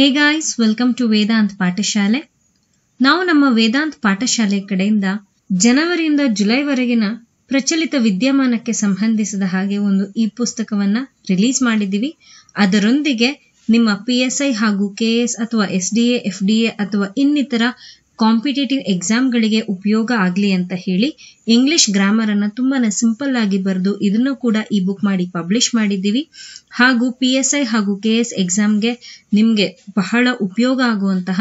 Hey guys welcome to Vedant Pathashale ನಾವು ನಮ್ಮ ವೇದಾಂತ್ ಪಾಠಶಾಲೆ ಕಡೆಯಿಂದ ಜನವರಿಯಿಂದ ಜುಲೈವರೆಗಿನ ಪ್ರಚಲಿತ ವಿದ್ಯಮಾನಕ್ಕೆ ಸಂಬಂಧಿಸಿದ ಹಾಗೆ ಒಂದು ಈ ಪುಸ್ತಕವನ್ನ ರಿಲೀಸ್ ಮಾಡಿದ್ದೀವಿ ಅದರೊಂದಿಗೆ ನಿಮ್ಮ ಪಿ ಐ ಹಾಗೂ ಕೆ ಅಥವಾ ಎಸ್ ಡಿ ಅಥವಾ ಇನ್ನಿತರ ಕಾಂಪಿಟೇಟಿವ್ ಎಕ್ಸಾಮ್ಗಳಿಗೆ ಉಪಯೋಗ ಆಗಲಿ ಅಂತ ಹೇಳಿ ಇಂಗ್ಲಿಷ್ ಗ್ರಾಮರ್ ಅನ್ನು ತುಂಬಾ ಸಿಂಪಲ್ ಆಗಿ ಬರೆದು ಇದನ್ನು ಕೂಡ ಈ ಬುಕ್ ಮಾಡಿ ಪಬ್ಲಿಷ್ ಮಾಡಿದ್ದೀವಿ ಹಾಗೂ ಪಿ ಎಸ್ ಐ ಹಾಗೂ ಕೆ ಎಸ್ ಎಕ್ಸಾಮ್ಗೆ ನಿಮಗೆ ಬಹಳ ಉಪಯೋಗ ಆಗುವಂತಹ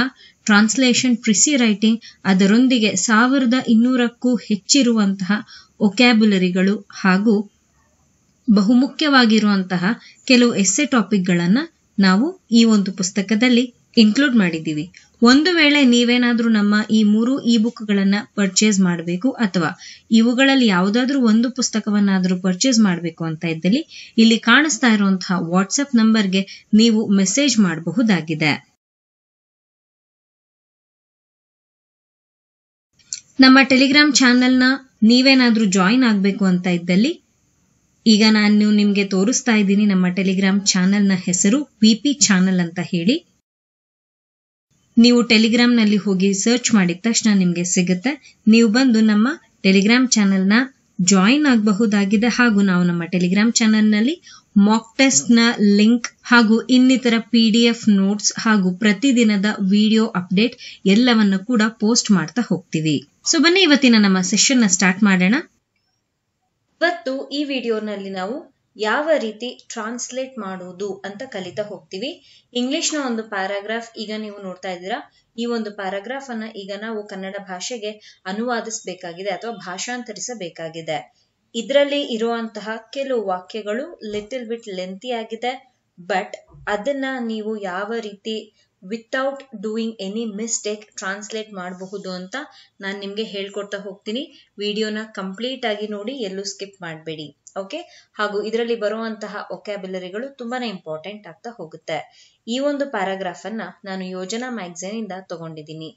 ಟ್ರಾನ್ಸ್ಲೇಷನ್ ಪ್ರಿಸಿ ರೈಟಿಂಗ್ ಅದರೊಂದಿಗೆ ಸಾವಿರದ ಇನ್ನೂರಕ್ಕೂ ಹೆಚ್ಚಿರುವಂತಹ ಒಕ್ಯಾಬುಲರಿಗಳು ಹಾಗೂ ಬಹುಮುಖ್ಯವಾಗಿರುವಂತಹ ಕೆಲವು ಎಸ್ಸೆ ಟಾಪಿಕ್ಗಳನ್ನು ನಾವು ಈ ಒಂದು ಪುಸ್ತಕದಲ್ಲಿ ಇನ್ಕ್ಲೂಡ್ ಮಾಡಿದ್ದೀವಿ ಒಂದು ವೇಳೆ ನೀವೇನಾದರೂ ನಮ್ಮ ಈ ಮೂರು ಇ ಬುಕ್ಗಳನ್ನು ಪರ್ಚೇಸ್ ಮಾಡಬೇಕು ಅಥವಾ ಇವುಗಳಲ್ಲಿ ಯಾವುದಾದ್ರೂ ಒಂದು ಪುಸ್ತಕವನ್ನಾದರೂ ಪರ್ಚೇಸ್ ಮಾಡಬೇಕು ಅಂತ ಇದ್ದಲ್ಲಿ ಇಲ್ಲಿ ಕಾಣಿಸ್ತಾ ಇರುವಂತಹ ವಾಟ್ಸಪ್ ನಂಬರ್ಗೆ ನೀವು ಮೆಸೇಜ್ ಮಾಡಬಹುದಾಗಿದೆ ನಮ್ಮ ಟೆಲಿಗ್ರಾಮ್ ಚಾನೆಲ್ನ ನೀವೇನಾದರೂ ಜಾಯಿನ್ ಆಗಬೇಕು ಅಂತ ಇದ್ದಲ್ಲಿ ಈಗ ನಾನು ನಿಮಗೆ ತೋರಿಸ್ತಾ ಇದ್ದೀನಿ ನಮ್ಮ ಟೆಲಿಗ್ರಾಮ್ ಚಾನೆಲ್ನ ಹೆಸರು ಪಿಪಿ ಚಾನೆಲ್ ಅಂತ ಹೇಳಿ ನೀವು ನಲ್ಲಿ ಹೋಗಿ ಸರ್ಚ್ ಮಾಡಿದ ತಕ್ಷಣ ನಿಮಗೆ ಸಿಗುತ್ತೆ ನೀವು ಬಂದು ನಮ್ಮ ಟೆಲಿಗ್ರಾಮ್ ಚಾನೆಲ್ನ ಜಾಯಿನ್ ಆಗಬಹುದಾಗಿದೆ ಹಾಗೂ ನಾವು ನಮ್ಮ ಟೆಲಿಗ್ರಾಮ್ ಚಾನೆಲ್ನಲ್ಲಿ ಮಾಕ್ ಟೆಸ್ಟ್ನ ಲಿಂಕ್ ಹಾಗೂ ಇನ್ನಿತರ ಪಿ ಡಿ ಎಫ್ ನೋಟ್ಸ್ ಹಾಗೂ ಪ್ರತಿದಿನದ ವಿಡಿಯೋ ಅಪ್ಡೇಟ್ ಎಲ್ಲವನ್ನು ಕೂಡ ಪೋಸ್ಟ್ ಮಾಡ್ತಾ ಹೋಗ್ತೀವಿ ಸೊ ಬನ್ನಿ ಇವತ್ತಿನ ನಮ್ಮ ಸೆಷನ್ನ ಸ್ಟಾರ್ಟ್ ಮಾಡೋಣ ಇವತ್ತು ಈ ವಿಡಿಯೋನಲ್ಲಿ ನಾವು ಯಾವ ರೀತಿ ಟ್ರಾನ್ಸ್ಲೇಟ್ ಮಾಡುವುದು ಅಂತ ಕಲಿತಾ ಹೋಗ್ತೀವಿ ಇಂಗ್ಲಿಷ್ನ ಒಂದು ಪ್ಯಾರಾಗ್ರಾಫ್ ಈಗ ನೀವು ನೋಡ್ತಾ ಇದ್ದೀರಾ ಈ ಒಂದು ಪ್ಯಾರಾಗ್ರಾಫ್ ಅನ್ನ ಈಗ ನಾವು ಕನ್ನಡ ಭಾಷೆಗೆ ಅನುವಾದಿಸಬೇಕಾಗಿದೆ ಅಥವಾ ಭಾಷಾಂತರಿಸಬೇಕಾಗಿದೆ ಇದರಲ್ಲಿ ಇರುವಂತಹ ಕೆಲವು ವಾಕ್ಯಗಳು ಲಿಟಲ್ ಬಿಟ್ ಲೆಂತಿ ಆಗಿದೆ ಬಟ್ ಅದನ್ನ ನೀವು ಯಾವ ರೀತಿ without doing any mistake translate ಮಾಡಬಹುದು ಅಂತ ನಾನು ನಿಮಗೆ ಹೇಳ್ಕೊಡ್ತಾ ಹೋಗ್ತೀನಿ ವಿಡಿಯೋನ ಕಂಪ್ಲೀಟ್ ಆಗಿ ನೋಡಿ ಎಲ್ಲೂ ಸ್ಕಿಪ್ ಮಾಡಬೇಡಿ ಓಕೆ ಹಾಗೂ ಇದರಲ್ಲಿ ಬರುವಂತಹ ಒಕ್ಯಾಬುಲರಿಗಳು ತುಂಬಾನೇ ಇಂಪಾರ್ಟೆಂಟ್ ಆಗ್ತಾ ಹೋಗುತ್ತೆ ಈ ಒಂದು ಪ್ಯಾರಾಗ್ರಾಫ್ ಅನ್ನ ನಾನು ಯೋಜನಾ ಮ್ಯಾಗಝೀನ್ ಇಂದ ತಗೊಂಡಿದ್ದೀನಿ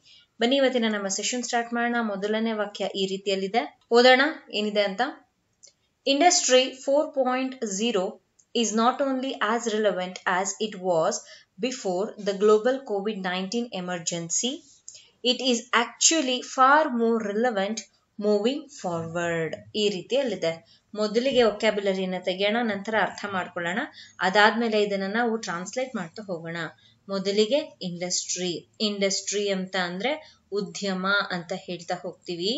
ಬನ್ನಿ ಇವತ್ತಿನ ನಮ್ಮ ಸೆಷನ್ ಸ್ಟಾರ್ಟ್ ಮಾಡೋಣ ಮೊದಲನೇ ವಾಕ್ಯ ಈ ರೀತಿಯಲ್ಲಿದೆ ಓದೋಣ ಏನಿದೆ ಅಂತ industry four point zero is not only as relevant as it was before the global COVID 19 emergency, it is actually far more relevant moving forward ಈ ರೀತಿಯಲ್ಲಿದೆ ಮೊದಲಿಗೆ ಒಕ್ಯಾಬ್ಯುಲರಿನ ತೆಗೆಯೋಣ ನಂತರ ಅರ್ಥ ಮಾಡ್ಕೊಳ್ಳೋಣ ಅದಾದ್ಮೇಲೆ ಇದನ್ನ ನಾವು ಟ್ರಾನ್ಸ್ಲೇಟ್ ಮಾಡ್ತಾ ಹೋಗೋಣ ಮೊದಲಿಗೆ ಇಂಡಸ್ಟ್ರಿ ಇಂಡಸ್ಟ್ರಿ ಅಂತ ಅಂದ್ರೆ ಉದ್ಯಮ ಅಂತ ಹೇಳ್ತಾ ಹೋಗ್ತೀವಿ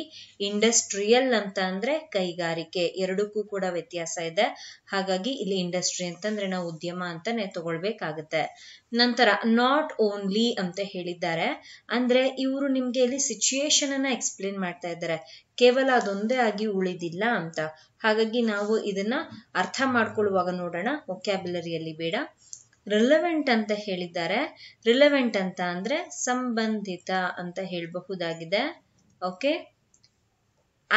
ಇಂಡಸ್ಟ್ರಿಯಲ್ ಅಂತ ಅಂದ್ರೆ ಕೈಗಾರಿಕೆ ಎರಡಕ್ಕೂ ಕೂಡ ವ್ಯತ್ಯಾಸ ಇದೆ ಹಾಗಾಗಿ ಇಲ್ಲಿ ಇಂಡಸ್ಟ್ರಿ ಅಂತಂದ್ರೆ ನಾವು ಉದ್ಯಮ ಅಂತಾನೆ ತಗೊಳ್ಬೇಕಾಗತ್ತೆ ನಂತರ ನಾಟ್ ಓನ್ಲಿ ಅಂತ ಹೇಳಿದ್ದಾರೆ ಅಂದ್ರೆ ಇವರು ನಿಮ್ಗೆ ಇಲ್ಲಿ ಸಿಚುಯೇಷನ್ ಅನ್ನ ಎಕ್ಸ್ಪ್ಲೇನ್ ಮಾಡ್ತಾ ಇದ್ದಾರೆ ಕೇವಲ ಅದೊಂದೇ ಆಗಿ ಉಳಿದಿಲ್ಲ ಅಂತ ಹಾಗಾಗಿ ನಾವು ಇದನ್ನ ಅರ್ಥ ಮಾಡ್ಕೊಳ್ಳುವಾಗ ನೋಡೋಣ ಒಕ್ಯಾಬ್ಯುಲರಿಯಲ್ಲಿ ಬೇಡ ರಿಲೆವೆಂಟ್ ಅಂತ ಹೇಳಿದ್ದಾರೆ ರಿಲೆವೆಂಟ್ ಅಂತ ಅಂದರೆ ಸಂಬಂಧಿತ ಅಂತ ಹೇಳಬಹುದಾಗಿದೆ ಓಕೆ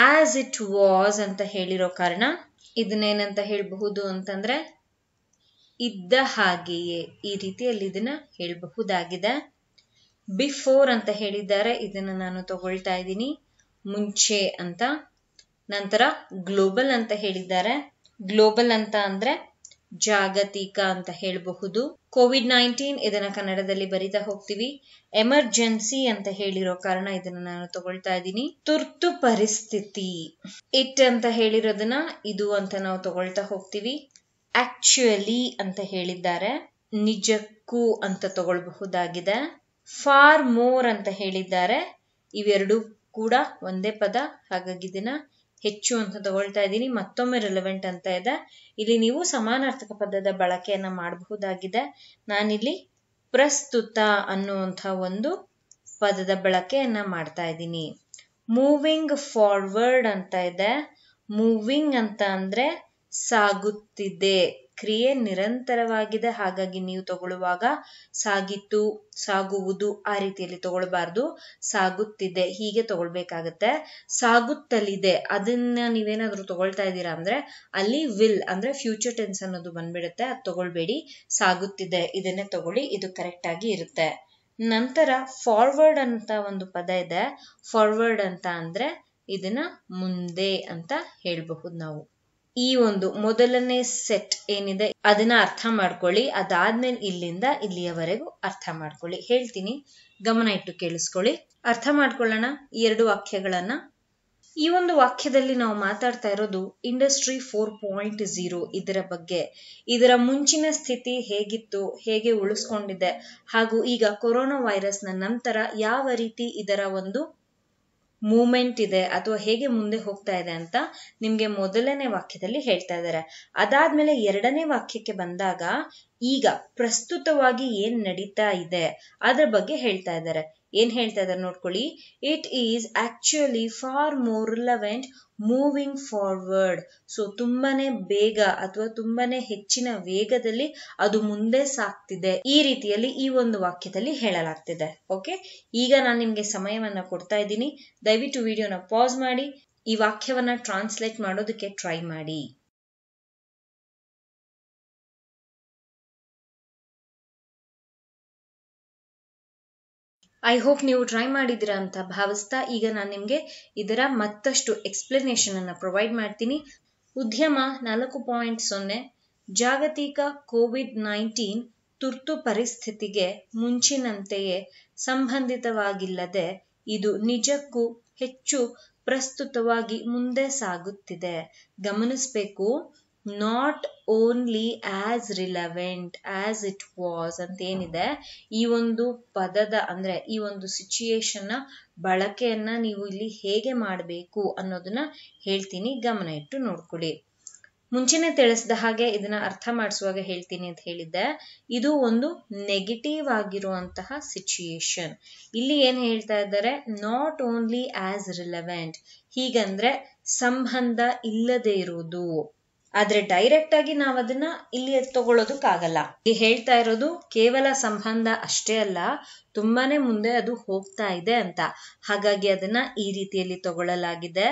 ಆಸ್ ಇಟ್ ವಾಸ್ ಅಂತ ಹೇಳಿರೋ ಕಾರಣ ಇದನ್ನೇನಂತ ಹೇಳಬಹುದು ಅಂತಂದ್ರೆ ಇದ್ದ ಹಾಗೆಯೇ ಈ ರೀತಿಯಲ್ಲಿ ಇದನ್ನ ಹೇಳಬಹುದಾಗಿದೆ ಬಿಫೋರ್ ಅಂತ ಹೇಳಿದ್ದಾರೆ ಇದನ್ನ ನಾನು ತಗೊಳ್ತಾ ಇದ್ದೀನಿ ಮುಂಚೆ ಅಂತ ನಂತರ ಗ್ಲೋಬಲ್ ಅಂತ ಹೇಳಿದ್ದಾರೆ ಗ್ಲೋಬಲ್ ಅಂತ ಅಂದ್ರೆ ಜಾಗತಿಕ ಅಂತ ಹೇಳಬಹುದು ಕೋವಿಡ್ ನೈನ್ಟೀನ್ ಇದನ್ನ ಕನ್ನಡದಲ್ಲಿ ಬರಿತಾ ಹೋಗ್ತೀವಿ ಎಮರ್ಜೆನ್ಸಿ ಅಂತ ಹೇಳಿರೋ ಕಾರಣ ಇದನ್ನ ನಾನು ತಗೊಳ್ತಾ ಇದ್ದೀನಿ ತುರ್ತು ಪರಿಸ್ಥಿತಿ ಇಟ್ ಅಂತ ಹೇಳಿರೋದನ್ನ ಇದು ಅಂತ ನಾವು ತಗೊಳ್ತಾ ಹೋಗ್ತೀವಿ ಆಕ್ಚುಯಲಿ ಅಂತ ಹೇಳಿದ್ದಾರೆ ನಿಜಕ್ಕೂ ಅಂತ ತಗೊಳ್ಬಹುದಾಗಿದೆ ಫಾರ್ ಮೋರ್ ಅಂತ ಹೇಳಿದ್ದಾರೆ ಇವೆರಡು ಕೂಡ ಒಂದೇ ಪದ ಹಾಗಾಗಿ ಇದನ್ನ ಹೆಚ್ಚು ಅಂತ ತಗೊಳ್ತಾ ಇದ್ದೀನಿ ಮತ್ತೊಮ್ಮೆ ರಿಲೆವೆಂಟ್ ಅಂತ ಇದೆ ಇಲ್ಲಿ ನೀವು ಸಮಾನಾರ್ಥಕ ಪದದ ಬಳಕೆಯನ್ನು ಮಾಡಬಹುದಾಗಿದೆ ನಾನಿಲ್ಲಿ ಪ್ರಸ್ತುತ ಅನ್ನುವಂತ ಒಂದು ಪದದ ಬಳಕೆಯನ್ನು ಮಾಡ್ತಾ ಇದ್ದೀನಿ ಮೂವಿಂಗ್ ಫಾರ್ವರ್ಡ್ ಅಂತ ಇದೆ ಮೂವಿಂಗ್ ಅಂತ ಅಂದ್ರೆ ಸಾಗುತ್ತಿದೆ ಕ್ರಿಯೆ ನಿರಂತರವಾಗಿದೆ ಹಾಗಾಗಿ ನೀವು ತಗೊಳ್ಳುವಾಗ ಸಾಗಿತ್ತು ಸಾಗುವುದು ಆ ರೀತಿಯಲ್ಲಿ ತಗೊಳ್ಬಾರ್ದು ಸಾಗುತ್ತಿದೆ ಹೀಗೆ ತಗೊಳ್ಬೇಕಾಗತ್ತೆ ಸಾಗುತ್ತಲಿದೆ ಅದನ್ನ ನೀವೇನಾದ್ರೂ ತಗೊಳ್ತಾ ಇದ್ದೀರಾ ಅಂದ್ರೆ ಅಲ್ಲಿ ವಿಲ್ ಅಂದ್ರೆ ಫ್ಯೂಚರ್ ಟೆನ್ಸ್ ಅನ್ನೋದು ಬಂದ್ಬಿಡುತ್ತೆ ಅದು ತಗೊಳ್ಬೇಡಿ ಸಾಗುತ್ತಿದೆ ಇದನ್ನೇ ತಗೊಳ್ಳಿ ಇದು ಕರೆಕ್ಟ್ ಆಗಿ ಇರುತ್ತೆ ನಂತರ ಫಾರ್ವರ್ಡ್ ಅಂತ ಒಂದು ಪದ ಇದೆ ಫಾರ್ವರ್ಡ್ ಅಂತ ಅಂದ್ರೆ ಇದನ್ನ ಮುಂದೆ ಅಂತ ಹೇಳ್ಬಹುದು ನಾವು ಈ ಒಂದು ಮೊದಲನೇ ಸೆಟ್ ಏನಿದೆ ಅದನ್ನ ಅರ್ಥ ಮಾಡ್ಕೊಳ್ಳಿ ಅದಾದ್ಮೇಲೆ ಇಲ್ಲಿಂದ ಇಲ್ಲಿಯವರೆಗೂ ಅರ್ಥ ಮಾಡ್ಕೊಳ್ಳಿ ಹೇಳ್ತೀನಿ ಗಮನ ಇಟ್ಟು ಕೇಳಿಸ್ಕೊಳ್ಳಿ ಅರ್ಥ ಮಾಡ್ಕೊಳ್ಳೋಣ ಈ ಎರಡು ವಾಕ್ಯಗಳನ್ನ ಈ ಒಂದು ವಾಕ್ಯದಲ್ಲಿ ನಾವು ಮಾತಾಡ್ತಾ ಇರೋದು ಇಂಡಸ್ಟ್ರಿ ಫೋರ್ ಪಾಯಿಂಟ್ ಜೀರೋ ಇದರ ಬಗ್ಗೆ ಇದರ ಮುಂಚಿನ ಸ್ಥಿತಿ ಹೇಗಿತ್ತು ಹೇಗೆ ಉಳಿಸ್ಕೊಂಡಿದೆ ಹಾಗೂ ಈಗ ಕೊರೋನಾ ವೈರಸ್ನ ನಂತರ ಯಾವ ರೀತಿ ಇದರ ಒಂದು ಮೂಮೆಂಟ್ ಇದೆ ಅಥವಾ ಹೇಗೆ ಮುಂದೆ ಹೋಗ್ತಾ ಇದೆ ಅಂತ ನಿಮ್ಗೆ ಮೊದಲನೇ ವಾಕ್ಯದಲ್ಲಿ ಹೇಳ್ತಾ ಇದ್ದಾರೆ ಅದಾದ್ಮೇಲೆ ಎರಡನೇ ವಾಕ್ಯಕ್ಕೆ ಬಂದಾಗ ಈಗ ಪ್ರಸ್ತುತವಾಗಿ ಏನ್ ನಡೀತಾ ಇದೆ ಅದ್ರ ಬಗ್ಗೆ ಹೇಳ್ತಾ ಇದ್ದಾರೆ ಏನ್ ಹೇಳ್ತಾ ಇದ್ದಾರೆ ನೋಡ್ಕೊಳ್ಳಿ it is actually far more relevant moving forward so ತುಂಬಾನೇ ಬೇಗ ಅಥವಾ ತುಂಬಾನೇ ಹೆಚ್ಚಿನ ವೇಗದಲ್ಲಿ ಅದು ಮುಂದೆ ಸಾಕ್ತಿದೆ ಈ ರೀತಿಯಲ್ಲಿ ಈ ಒಂದು ವಾಕ್ಯದಲ್ಲಿ ಹೇಳಲಾಗ್ತಿದೆ ಓಕೆ ಈಗ ನಾನು ನಿಮ್ಗೆ ಸಮಯವನ್ನ ಕೊಡ್ತಾ ಇದ್ದೀನಿ ದಯವಿಟ್ಟು ವಿಡಿಯೋನ ಪಾಸ್ ಮಾಡಿ ಈ ವಾಕ್ಯವನ್ನ ಟ್ರಾನ್ಸ್ಲೇಟ್ ಮಾಡೋದಕ್ಕೆ ಟ್ರೈ ಮಾಡಿ ಐ ಹೋಪ್ ನೀವು ಟ್ರೈ ಮಾಡಿದ್ದೀರಾ ಅಂತ ಭಾವಿಸ್ತಾ ಈಗ ನಾನು ನಿಮಗೆ ಇದರ ಮತ್ತಷ್ಟು ಎಕ್ಸ್ಪ್ಲನೇಷನ್ ಅನ್ನು ಪ್ರೊವೈಡ್ ಮಾಡ್ತೀನಿ ಉದ್ಯಮ ನಾಲ್ಕು ಪಾಯಿಂಟ್ ಸೊನ್ನೆ ಜಾಗತಿಕ ಕೋವಿಡ್ ನೈನ್ಟೀನ್ ತುರ್ತು ಪರಿಸ್ಥಿತಿಗೆ ಮುಂಚಿನಂತೆಯೇ ಸಂಬಂಧಿತವಾಗಿಲ್ಲದೆ ಇದು ನಿಜಕ್ಕೂ ಹೆಚ್ಚು ಪ್ರಸ್ತುತವಾಗಿ ಮುಂದೆ ಸಾಗುತ್ತಿದೆ ಗಮನಿಸಬೇಕು not only as relevant as it was ಅಂತ ಏನಿದೆ ಈ ಒಂದು ಪದದ ಅಂದರೆ ಈ ಒಂದು ಸಿಚುಯೇಷನ್ನ ಬಳಕೆಯನ್ನು ನೀವು ಇಲ್ಲಿ ಹೇಗೆ ಮಾಡಬೇಕು ಅನ್ನೋದನ್ನ ಹೇಳ್ತೀನಿ ಗಮನ ಇಟ್ಟು ನೋಡ್ಕೊಳ್ಳಿ ಮುಂಚೆನೆ ತಿಳಿಸಿದ ಹಾಗೆ ಇದನ್ನ ಅರ್ಥ ಮಾಡಿಸುವಾಗ ಹೇಳ್ತೀನಿ ಅಂತ ಹೇಳಿದ್ದೆ ಇದು ಒಂದು ನೆಗೆಟಿವ್ ಆಗಿರುವಂತಹ ಸಿಚುಯೇಷನ್ ಇಲ್ಲಿ ಏನು ಹೇಳ್ತಾ ಇದ್ದಾರೆ ನಾಟ್ ಓನ್ಲಿ ಆಸ್ ರಿಲವೆಂಟ್ ಹೀಗಂದ್ರೆ ಸಂಬಂಧ ಇಲ್ಲದೆ ಇರುವುದು ಆದ್ರೆ ಡೈರೆಕ್ಟ್ ಆಗಿ ನಾವು ಅದನ್ನ ಇಲ್ಲಿ ತಗೊಳ್ಳೋದಕ್ಕಾಗಲ್ಲ ಹೇಳ್ತಾ ಇರೋದು ಕೇವಲ ಸಂಬಂಧ ಅಷ್ಟೇ ಅಲ್ಲ ತುಂಬಾನೇ ಮುಂದೆ ಅದು ಹೋಗ್ತಾ ಇದೆ ಅಂತ ಹಾಗಾಗಿ ಅದನ್ನ ಈ ರೀತಿಯಲ್ಲಿ ತಗೊಳ್ಳಲಾಗಿದೆ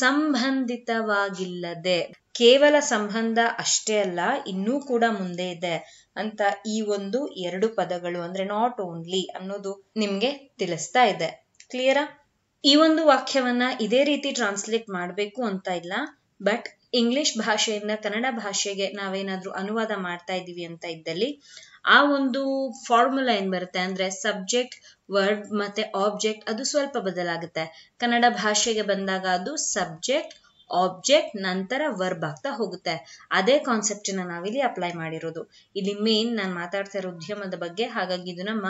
ಸಂಬಂಧಿತವಾಗಿಲ್ಲದೆ ಕೇವಲ ಸಂಬಂಧ ಅಷ್ಟೇ ಅಲ್ಲ ಇನ್ನೂ ಕೂಡ ಮುಂದೆ ಇದೆ ಅಂತ ಈ ಒಂದು ಎರಡು ಪದಗಳು ಅಂದ್ರೆ ನಾಟ್ ಓನ್ಲಿ ಅನ್ನೋದು ನಿಮ್ಗೆ ತಿಳಿಸ್ತಾ ಇದೆ ಕ್ಲಿಯರಾ ಈ ಒಂದು ವಾಕ್ಯವನ್ನ ಇದೇ ರೀತಿ ಟ್ರಾನ್ಸ್ಲೇಟ್ ಮಾಡ್ಬೇಕು ಅಂತ ಇಲ್ಲ ಬಟ್ ಇಂಗ್ಲಿಷ್ ಭಾಷೆಯಿಂದ ಕನ್ನಡ ಭಾಷೆಗೆ ನಾವೇನಾದ್ರೂ ಅನುವಾದ ಮಾಡ್ತಾ ಇದ್ದೀವಿ ಅಂತ ಇದ್ದಲ್ಲಿ ಆ ಒಂದು ಫಾರ್ಮುಲಾ ಏನ್ ಬರುತ್ತೆ ಅಂದ್ರೆ ಸಬ್ಜೆಕ್ಟ್ ವರ್ಡ್ ಮತ್ತೆ ಆಬ್ಜೆಕ್ಟ್ ಅದು ಸ್ವಲ್ಪ ಬದಲಾಗುತ್ತೆ ಕನ್ನಡ ಭಾಷೆಗೆ ಬಂದಾಗ ಅದು ಸಬ್ಜೆಕ್ಟ್ ಆಬ್ಜೆಕ್ಟ್ ನಂತರ ವರ್ಬ್ ಆಗ್ತಾ ಹೋಗುತ್ತೆ ಅದೇ ಕಾನ್ಸೆಪ್ಟ್ ನಾವಿಲ್ಲಿ ಅಪ್ಲೈ ಮಾಡಿರೋದು ಇಲ್ಲಿ ಮೇನ್ ನಾನು ಮಾತಾಡ್ತಾ ಇರೋ ಉದ್ಯಮದ ಬಗ್ಗೆ ಹಾಗಾಗಿ ಇದು ನಮ್ಮ